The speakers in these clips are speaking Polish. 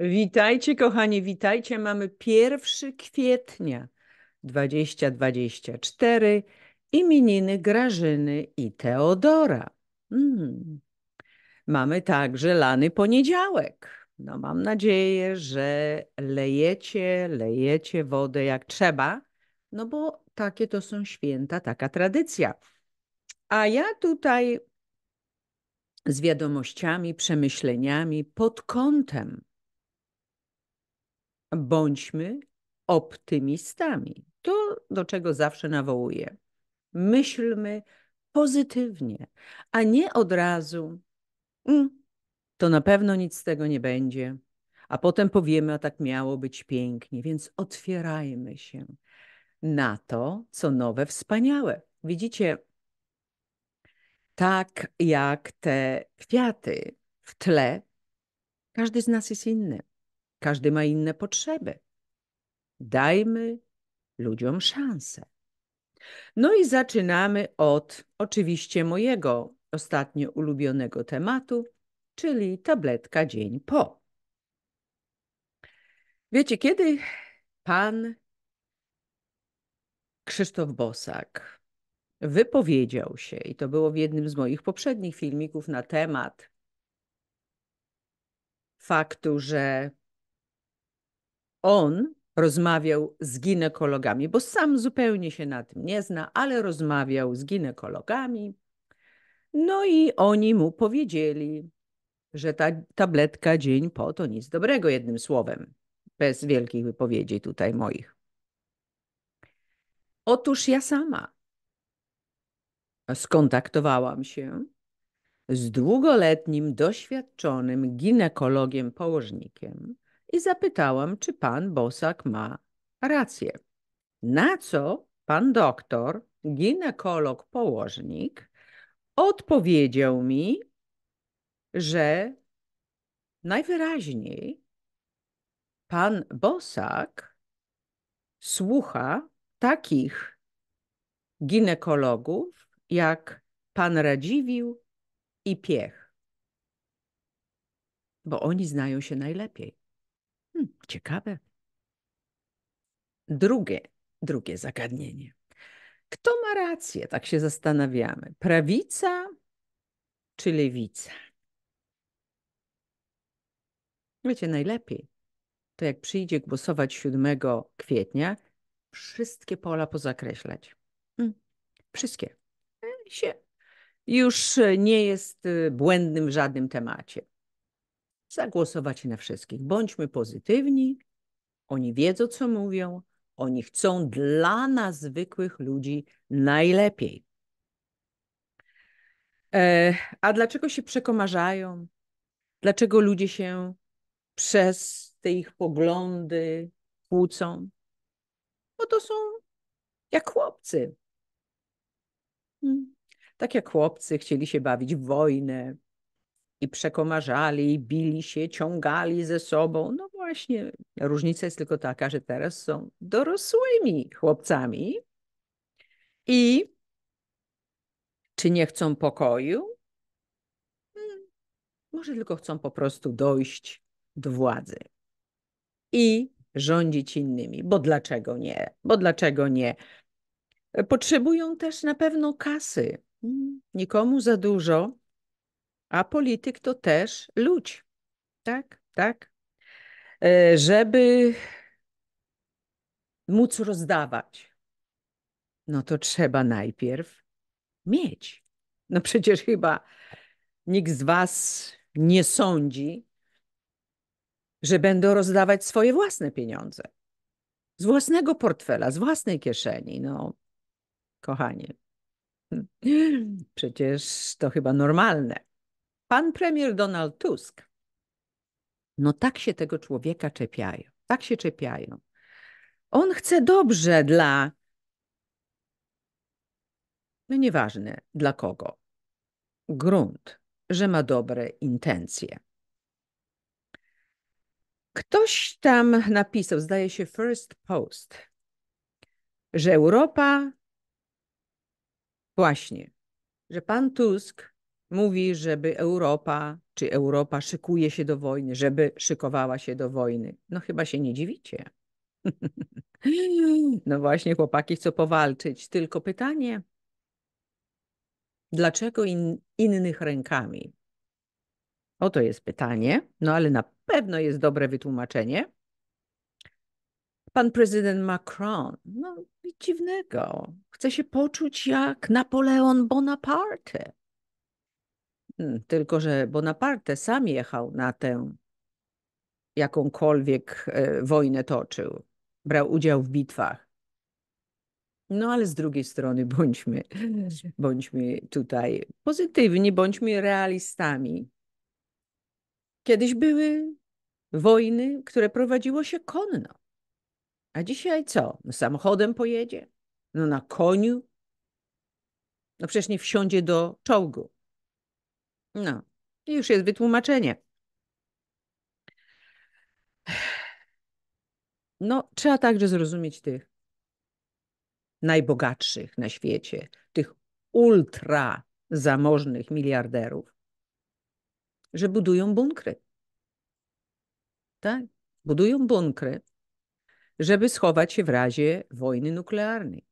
Witajcie, kochani, witajcie. Mamy 1 kwietnia 2024 imieniny Grażyny i Teodora. Mm. Mamy także lany poniedziałek. No, mam nadzieję, że lejecie, lejecie wodę jak trzeba, no bo takie to są święta, taka tradycja. A ja tutaj z wiadomościami, przemyśleniami pod kątem bądźmy optymistami. To, do czego zawsze nawołuję. Myślmy pozytywnie, a nie od razu. Mm, to na pewno nic z tego nie będzie. A potem powiemy, a tak miało być pięknie, więc otwierajmy się na to, co nowe, wspaniałe. Widzicie, tak jak te kwiaty w tle, każdy z nas jest inny. Każdy ma inne potrzeby. Dajmy ludziom szansę. No i zaczynamy od oczywiście mojego ostatnio ulubionego tematu, czyli tabletka dzień po. Wiecie, kiedy pan Krzysztof Bosak wypowiedział się, i to było w jednym z moich poprzednich filmików na temat faktu, że on rozmawiał z ginekologami, bo sam zupełnie się na tym nie zna, ale rozmawiał z ginekologami. No i oni mu powiedzieli, że ta tabletka dzień po to nic dobrego, jednym słowem, bez wielkich wypowiedzi tutaj moich. Otóż ja sama skontaktowałam się z długoletnim, doświadczonym ginekologiem położnikiem, i zapytałam, czy pan Bosak ma rację. Na co pan doktor, ginekolog, położnik odpowiedział mi, że najwyraźniej pan Bosak słucha takich ginekologów jak pan Radziwił i Piech, bo oni znają się najlepiej. Hmm, ciekawe. Drugie, drugie zagadnienie. Kto ma rację? Tak się zastanawiamy. Prawica czy lewica? Wiecie, najlepiej to jak przyjdzie głosować 7 kwietnia, wszystkie pola pozakreślać. Hmm, wszystkie. E, się. Już e, nie jest y, błędnym w żadnym temacie zagłosować na wszystkich. Bądźmy pozytywni, oni wiedzą, co mówią, oni chcą dla nas, zwykłych ludzi, najlepiej. E, a dlaczego się przekomarzają? Dlaczego ludzie się przez te ich poglądy kłócą? Bo to są jak chłopcy. Hmm. Tak jak chłopcy chcieli się bawić w wojnę, i przekomarzali, bili się, ciągali ze sobą. No właśnie, różnica jest tylko taka, że teraz są dorosłymi chłopcami i czy nie chcą pokoju? Hmm, może tylko chcą po prostu dojść do władzy i rządzić innymi, bo dlaczego nie? Bo dlaczego nie? Potrzebują też na pewno kasy. Hmm, nikomu za dużo, a polityk to też ludź. Tak, tak. E, żeby móc rozdawać, no to trzeba najpierw mieć. No przecież chyba nikt z Was nie sądzi, że będą rozdawać swoje własne pieniądze. Z własnego portfela, z własnej kieszeni. No, kochanie. Przecież to chyba normalne. Pan premier Donald Tusk. No tak się tego człowieka czepiają, tak się czepiają. On chce dobrze dla, no nieważne dla kogo, grunt, że ma dobre intencje. Ktoś tam napisał, zdaje się, First Post, że Europa, właśnie, że pan Tusk mówi, żeby Europa, czy Europa szykuje się do wojny, żeby szykowała się do wojny. No chyba się nie dziwicie. no właśnie, chłopaki chcą powalczyć. Tylko pytanie, dlaczego in, innych rękami? Oto jest pytanie, no ale na pewno jest dobre wytłumaczenie. Pan prezydent Macron, no nic dziwnego, chce się poczuć jak Napoleon Bonaparte. Mm, tylko, że Bonaparte sam jechał na tę jakąkolwiek e, wojnę toczył, brał udział w bitwach. No ale z drugiej strony bądźmy, bądźmy tutaj pozytywni, bądźmy realistami. Kiedyś były wojny, które prowadziło się konno. A dzisiaj co? No samochodem pojedzie? No na koniu? No przecież nie wsiądzie do czołgu. No, i już jest wytłumaczenie. No, trzeba także zrozumieć tych najbogatszych na świecie, tych ultra zamożnych miliarderów, że budują bunkry. Tak? Budują bunkry, żeby schować się w razie wojny nuklearnej.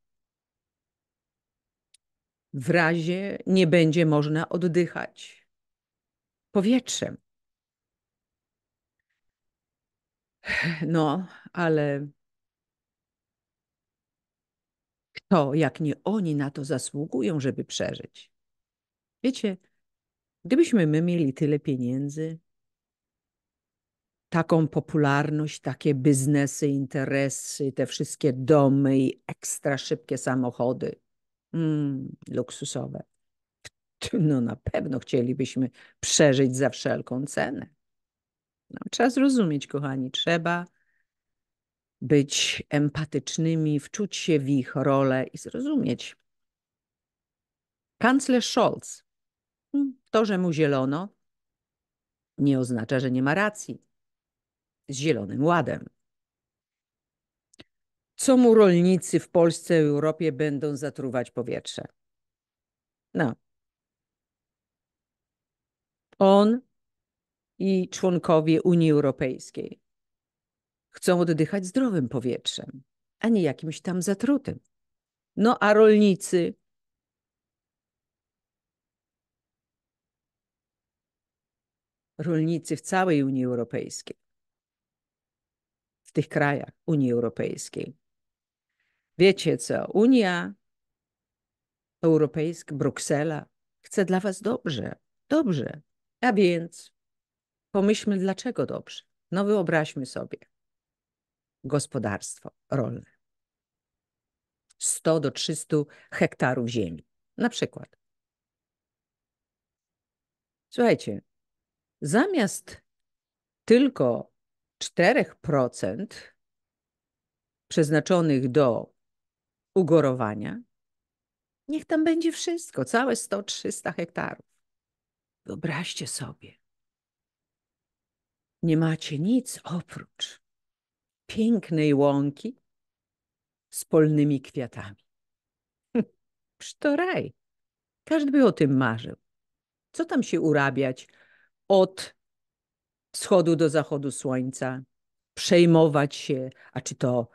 W razie nie będzie można oddychać powietrzem. No, ale kto, jak nie oni, na to zasługują, żeby przeżyć? Wiecie, gdybyśmy my mieli tyle pieniędzy, taką popularność, takie biznesy, interesy, te wszystkie domy i ekstra szybkie samochody, mm, luksusowe. No na pewno chcielibyśmy przeżyć za wszelką cenę. No, trzeba zrozumieć, kochani, trzeba być empatycznymi, wczuć się w ich rolę i zrozumieć. Kanclerz Scholz. Hmm, to, że mu zielono, nie oznacza, że nie ma racji. Z zielonym ładem. Co mu rolnicy w Polsce, Europie będą zatruwać powietrze? No, on i członkowie Unii Europejskiej chcą oddychać zdrowym powietrzem, a nie jakimś tam zatrutym. No a rolnicy rolnicy w całej Unii Europejskiej, w tych krajach Unii Europejskiej. Wiecie co, Unia Europejska, Bruksela chce dla Was dobrze, dobrze. A więc pomyślmy, dlaczego dobrze. No wyobraźmy sobie gospodarstwo rolne. 100 do 300 hektarów ziemi, na przykład. Słuchajcie, zamiast tylko 4% przeznaczonych do ugorowania, niech tam będzie wszystko, całe 100-300 hektarów. Wyobraźcie sobie, nie macie nic oprócz pięknej łąki z polnymi kwiatami. to Każdy by o tym marzył. Co tam się urabiać od wschodu do zachodu słońca, przejmować się, a czy to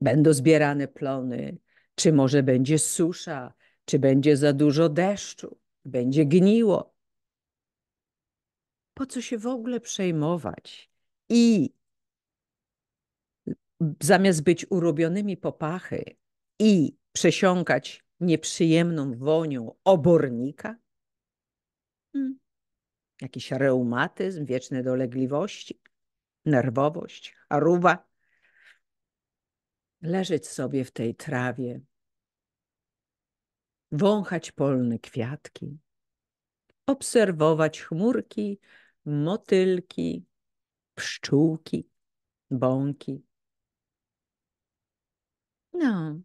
będą zbierane plony, czy może będzie susza, czy będzie za dużo deszczu będzie gniło. Po co się w ogóle przejmować? I zamiast być urobionymi popachy i przesiąkać nieprzyjemną wonią obornika? Hmm. Jakiś reumatyzm, wieczne dolegliwości, nerwowość, aruba. Leżeć sobie w tej trawie, wąchać polne kwiatki, obserwować chmurki, motylki, pszczółki, bąki. No.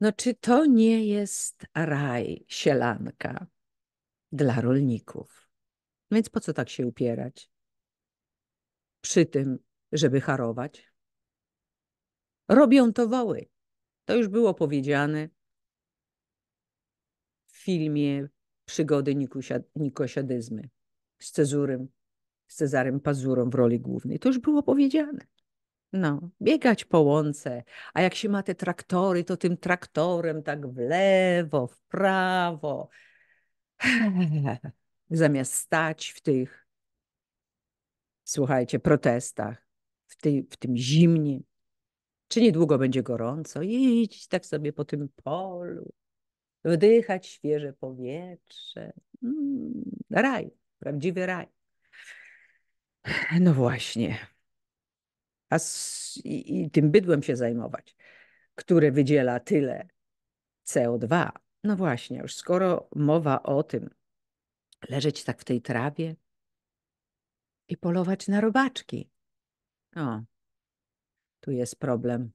No czy to nie jest raj, sielanka dla rolników? Więc po co tak się upierać? Przy tym, żeby harować? Robią to woły. To już było powiedziane w filmie Przygody Nikosiadyzmy z Cezurem, z Cezarem Pazurą w roli głównej. To już było powiedziane. No, biegać po łące, a jak się ma te traktory, to tym traktorem tak w lewo, w prawo. Zamiast stać w tych, słuchajcie, protestach, w, ty, w tym zimnie, czy niedługo będzie gorąco, idź tak sobie po tym polu wdychać świeże powietrze. Mm, raj, prawdziwy raj. No właśnie. A z, i, i tym bydłem się zajmować, które wydziela tyle CO2. No właśnie, już skoro mowa o tym, leżeć tak w tej trawie i polować na robaczki. O, tu jest problem,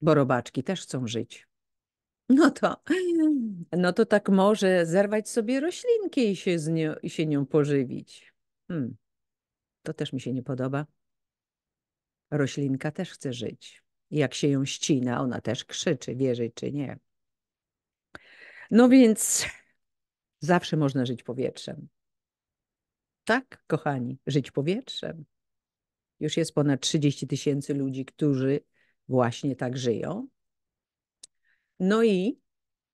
bo robaczki też chcą żyć. No to, no to tak może zerwać sobie roślinkę i się, z nią, i się nią pożywić. Hmm. To też mi się nie podoba. Roślinka też chce żyć. Jak się ją ścina, ona też krzyczy, wierzyć czy nie. No więc zawsze można żyć powietrzem. Tak, kochani, żyć powietrzem. Już jest ponad 30 tysięcy ludzi, którzy właśnie tak żyją. No i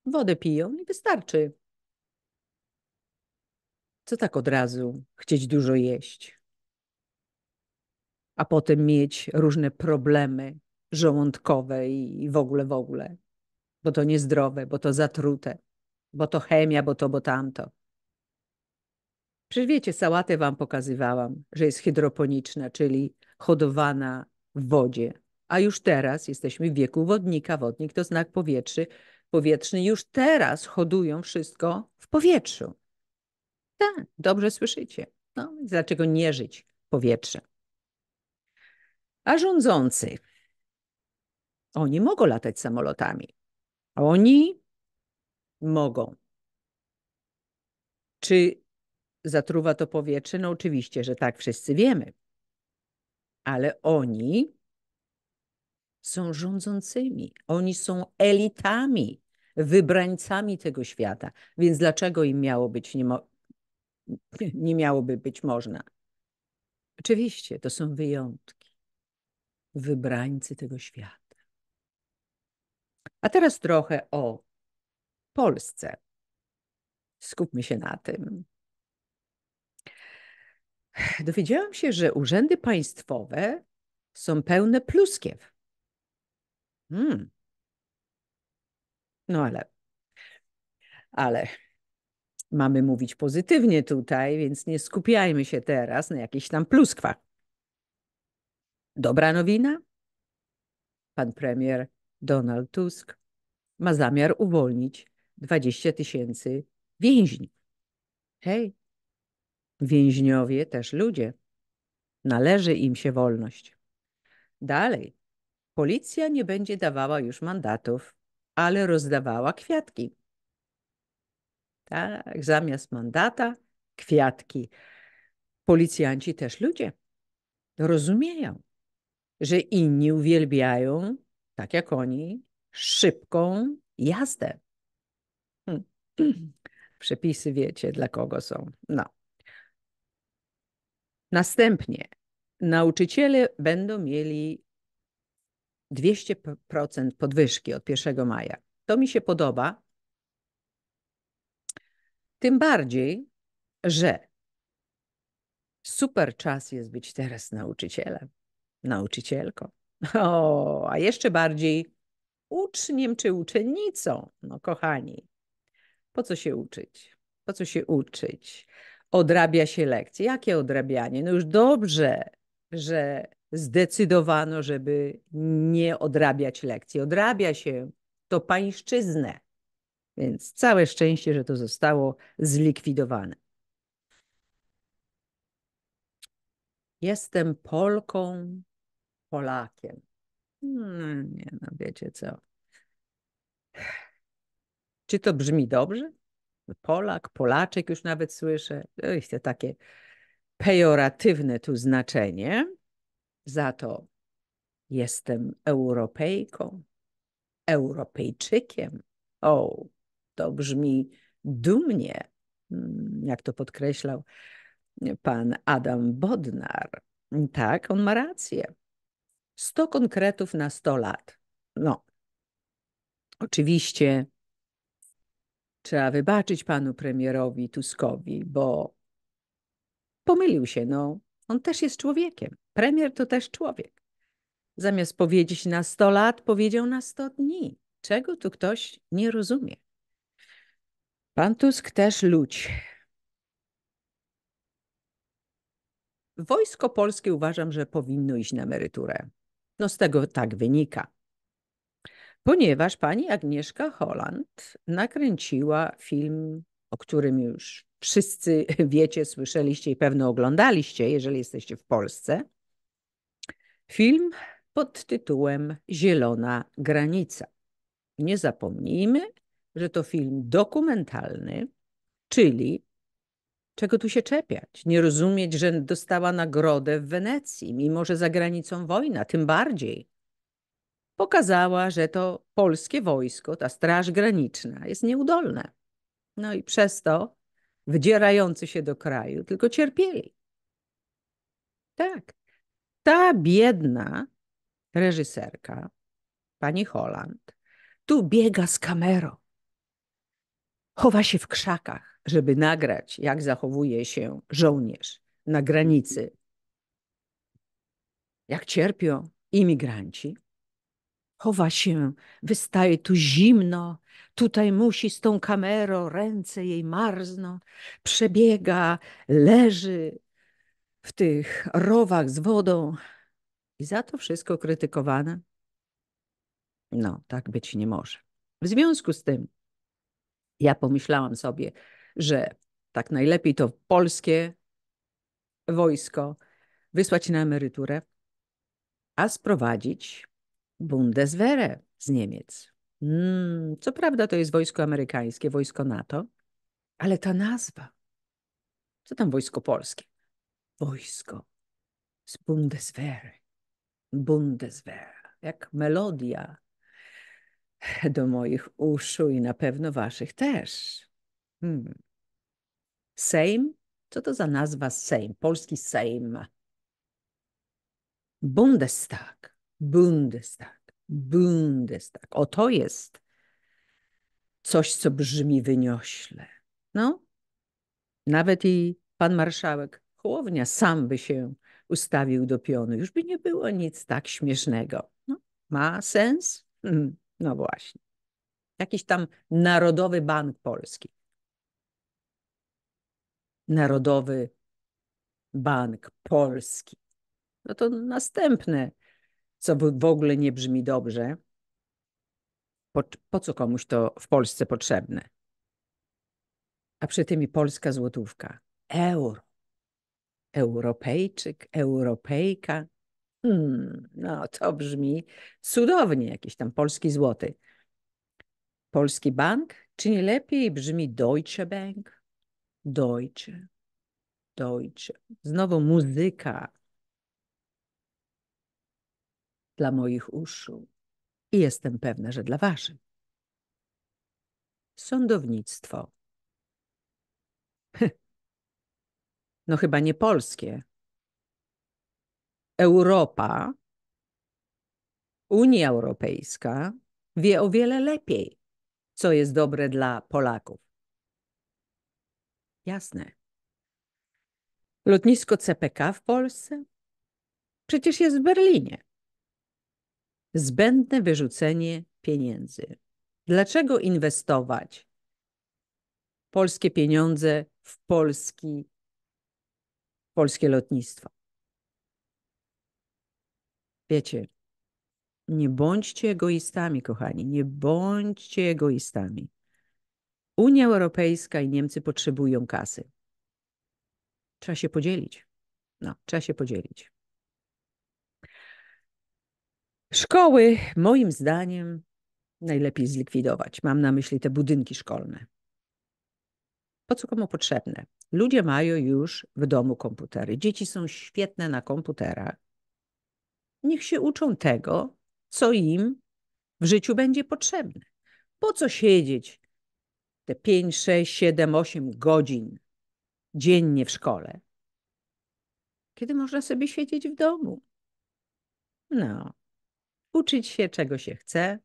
wodę piją i wystarczy. Co tak od razu chcieć dużo jeść, a potem mieć różne problemy żołądkowe i w ogóle, w ogóle, bo to niezdrowe, bo to zatrute, bo to chemia, bo to, bo tamto. Przecież wiecie, sałatę wam pokazywałam, że jest hydroponiczna, czyli hodowana w wodzie a już teraz jesteśmy w wieku wodnika. Wodnik to znak powietrzny. Powietrzny już teraz hodują wszystko w powietrzu. Tak, dobrze słyszycie. No, dlaczego nie żyć powietrzem? A rządzący, oni mogą latać samolotami. Oni mogą. Czy zatruwa to powietrze? No oczywiście, że tak wszyscy wiemy. Ale oni są rządzącymi, oni są elitami, wybrańcami tego świata. Więc dlaczego im miało być nie, mo- nie miałoby być można? Oczywiście to są wyjątki, wybrańcy tego świata. A teraz trochę o Polsce. Skupmy się na tym. Dowiedziałam się, że urzędy państwowe są pełne pluskiew. Mm, no ale, ale mamy mówić pozytywnie tutaj, więc nie skupiajmy się teraz na jakichś tam pluskwach. Dobra nowina? Pan premier Donald Tusk ma zamiar uwolnić 20 tysięcy więźniów. Hej, więźniowie też ludzie. Należy im się wolność. Dalej, Policja nie będzie dawała już mandatów, ale rozdawała kwiatki. Tak, zamiast mandata kwiatki. Policjanci też ludzie rozumieją, że inni uwielbiają, tak jak oni, szybką jazdę. Hm. Przepisy wiecie, dla kogo są. No. Następnie nauczyciele będą mieli 200% podwyżki od 1 maja. To mi się podoba. Tym bardziej, że super czas jest być teraz nauczycielem, nauczycielką. O, a jeszcze bardziej uczniem czy uczennicą. No, kochani, po co się uczyć? Po co się uczyć? Odrabia się lekcje. Jakie odrabianie? No już dobrze, że zdecydowano, żeby nie odrabiać lekcji. Odrabia się to pańszczyznę, więc całe szczęście, że to zostało zlikwidowane. Jestem Polką, Polakiem. No, nie, no wiecie co. Czy to brzmi dobrze? Polak, Polaczek już nawet słyszę. Ech, to takie pejoratywne tu znaczenie. Za to jestem Europejką, Europejczykiem. O, to brzmi dumnie, mm, jak to podkreślał pan Adam Bodnar. Tak, on ma rację. 100 konkretów na 100 lat. No, oczywiście trzeba wybaczyć panu premierowi Tuskowi, bo pomylił się. No, on też jest człowiekiem. Premier to też człowiek. Zamiast powiedzieć na 100 lat, powiedział na 100 dni. Czego tu ktoś nie rozumie? Pan Tusk też ludź. Wojsko polskie uważam, że powinno iść na emeryturę. No z tego tak wynika. Ponieważ pani Agnieszka Holland nakręciła film, o którym już wszyscy wiecie, słyszeliście i pewno oglądaliście, jeżeli jesteście w Polsce – Film pod tytułem Zielona Granica. Nie zapomnijmy, że to film dokumentalny, czyli czego tu się czepiać? Nie rozumieć, że dostała nagrodę w Wenecji, mimo że za granicą wojna, tym bardziej. Pokazała, że to polskie wojsko, ta Straż Graniczna jest nieudolne. No i przez to wdzierający się do kraju tylko cierpieli. Tak, ta biedna reżyserka, pani Holland, tu biega z kamerą. Chowa się w krzakach, żeby nagrać, jak zachowuje się żołnierz na granicy. Jak cierpią imigranci. Chowa się, wystaje tu zimno, tutaj musi z tą kamerą, ręce jej marzną, przebiega, leży, w tych rowach z wodą i za to wszystko krytykowana? No, tak być nie może. W związku z tym ja pomyślałam sobie, że tak najlepiej to polskie wojsko wysłać na emeryturę, a sprowadzić Bundeswehrę z Niemiec. Hmm, co prawda to jest wojsko amerykańskie, wojsko NATO, ale ta nazwa. Co tam wojsko polskie? wojsko z Bundeswehr. Bundeswehr, jak melodia do moich uszu i na pewno waszych też. Hmm. Sejm? Co to za nazwa Sejm? Polski Sejm. Bundestag, Bundestag, Bundestag. O to jest coś, co brzmi wyniośle. No, nawet i pan marszałek Hołownia sam by się ustawił do pionu. Już by nie było nic tak śmiesznego. No, ma sens? Hmm, no właśnie. Jakiś tam Narodowy Bank Polski. Narodowy Bank Polski. No to następne, co w ogóle nie brzmi dobrze. Po, po co komuś to w Polsce potrzebne? A przy tym i polska złotówka. Euro. Europejczyk, Europejka. Hmm, no to brzmi cudownie, jakiś tam polski złoty. Polski bank, czy nie lepiej brzmi Deutsche Bank? Deutsche, Deutsche. Znowu muzyka dla moich uszu i jestem pewna, że dla waszych. Sądownictwo. no chyba nie polskie. Europa, Unia Europejska wie o wiele lepiej, co jest dobre dla Polaków. Jasne. Lotnisko CPK w Polsce? Przecież jest w Berlinie. Zbędne wyrzucenie pieniędzy. Dlaczego inwestować polskie pieniądze w polski polskie lotnictwo. Wiecie, nie bądźcie egoistami, kochani, nie bądźcie egoistami. Unia Europejska i Niemcy potrzebują kasy. Trzeba się podzielić. No, trzeba się podzielić. Szkoły, moim zdaniem, najlepiej zlikwidować. Mam na myśli te budynki szkolne po co komu potrzebne? Ludzie mają już w domu komputery. Dzieci są świetne na komputerach. Niech się uczą tego, co im w życiu będzie potrzebne. Po co siedzieć te 5, 6, 7, 8 godzin dziennie w szkole, kiedy można sobie siedzieć w domu? No, uczyć się czego się chce,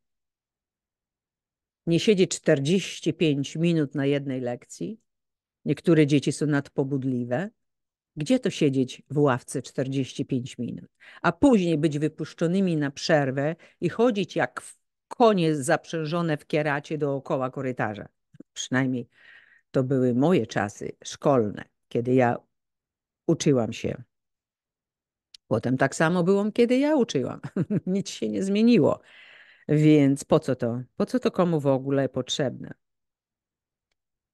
nie siedzi 45 minut na jednej lekcji, Niektóre dzieci są nadpobudliwe. Gdzie to siedzieć w ławce 45 minut, a później być wypuszczonymi na przerwę i chodzić jak konie zaprzężone w kieracie dookoła korytarza? Przynajmniej to były moje czasy szkolne, kiedy ja uczyłam się. Potem tak samo było, kiedy ja uczyłam. Nic się nie zmieniło. Więc po co to? Po co to komu w ogóle potrzebne?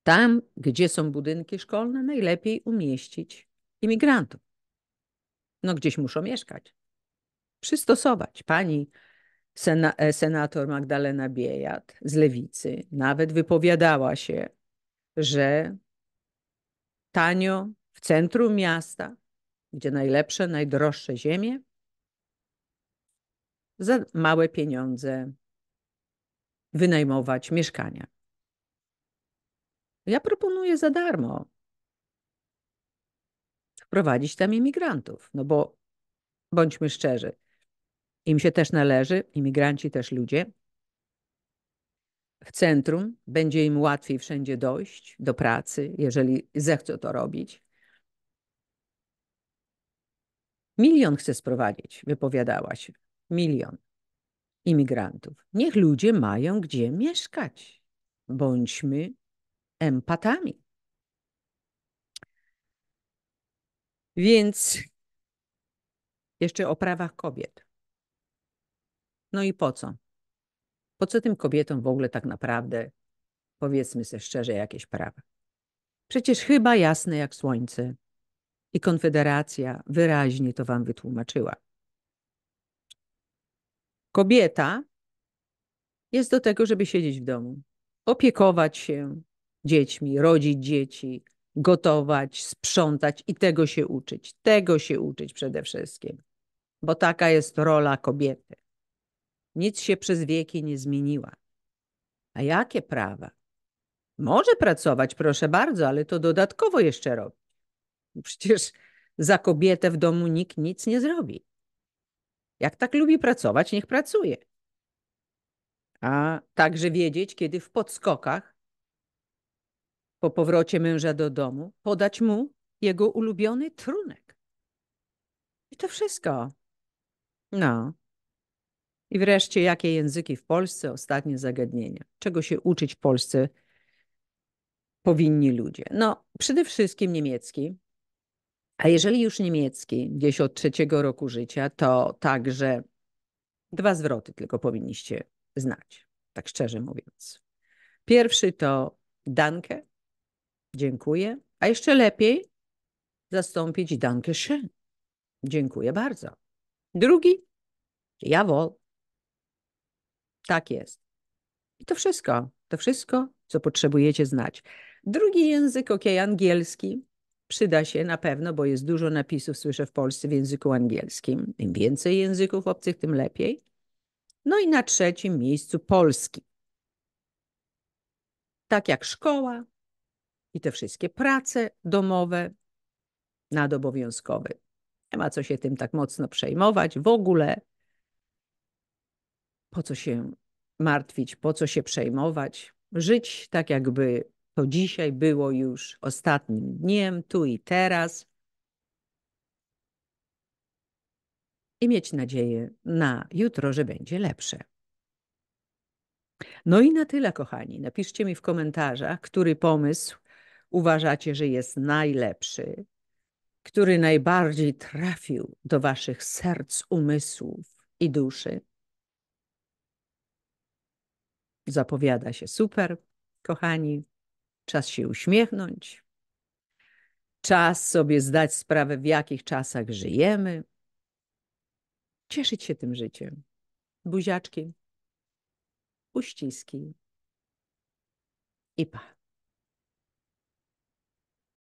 Tam, gdzie są budynki szkolne, najlepiej umieścić imigrantów. No, gdzieś muszą mieszkać. Przystosować. Pani sena e, senator Magdalena Biejat z lewicy nawet wypowiadała się, że tanio w centrum miasta, gdzie najlepsze, najdroższe ziemie, za małe pieniądze wynajmować mieszkania. Ja proponuję za darmo wprowadzić tam imigrantów, no bo bądźmy szczerzy, im się też należy, imigranci też ludzie. W centrum będzie im łatwiej wszędzie dojść do pracy, jeżeli zechcą to robić. Milion chce sprowadzić, wypowiadałaś. Milion imigrantów. Niech ludzie mają gdzie mieszkać. Bądźmy empatami. Więc jeszcze o prawach kobiet. No i po co? Po co tym kobietom w ogóle tak naprawdę, powiedzmy sobie szczerze, jakieś prawa? Przecież chyba jasne jak słońce. I Konfederacja wyraźnie to wam wytłumaczyła. Kobieta jest do tego, żeby siedzieć w domu, opiekować się dziećmi, rodzić dzieci, gotować, sprzątać i tego się uczyć. Tego się uczyć przede wszystkim, bo taka jest rola kobiety. Nic się przez wieki nie zmieniła. A jakie prawa? Może pracować, proszę bardzo, ale to dodatkowo jeszcze robi. No przecież za kobietę w domu nikt nic nie zrobi. Jak tak lubi pracować, niech pracuje. A także wiedzieć, kiedy w podskokach po powrocie męża do domu, podać mu jego ulubiony trunek. I to wszystko. No. I wreszcie, jakie języki w Polsce? Ostatnie zagadnienia. Czego się uczyć w Polsce powinni ludzie? No, przede wszystkim niemiecki. A jeżeli już niemiecki, gdzieś od trzeciego roku życia, to także dwa zwroty tylko powinniście znać, tak szczerze mówiąc. Pierwszy to danke, dziękuję, a jeszcze lepiej zastąpić danke schön, dziękuję bardzo. Drugi, jawohl, tak jest. I to wszystko, to wszystko, co potrzebujecie znać. Drugi język, ok, angielski, przyda się na pewno, bo jest dużo napisów, słyszę w Polsce w języku angielskim. Im więcej języków obcych, tym lepiej. No i na trzecim miejscu polski. Tak jak szkoła, i te wszystkie prace domowe nadobowiązkowe. Nie ma co się tym tak mocno przejmować w ogóle. Po co się martwić, po co się przejmować? Żyć tak, jakby to dzisiaj było już ostatnim dniem, tu i teraz. I mieć nadzieję na jutro, że będzie lepsze. No i na tyle, kochani. Napiszcie mi w komentarzach, który pomysł uważacie, że jest najlepszy, który najbardziej trafił do waszych serc, umysłów i duszy. Zapowiada się super, kochani. Czas się uśmiechnąć. Czas sobie zdać sprawę, w jakich czasach żyjemy. Cieszyć się tym życiem. Buziaczki, uściski i pa.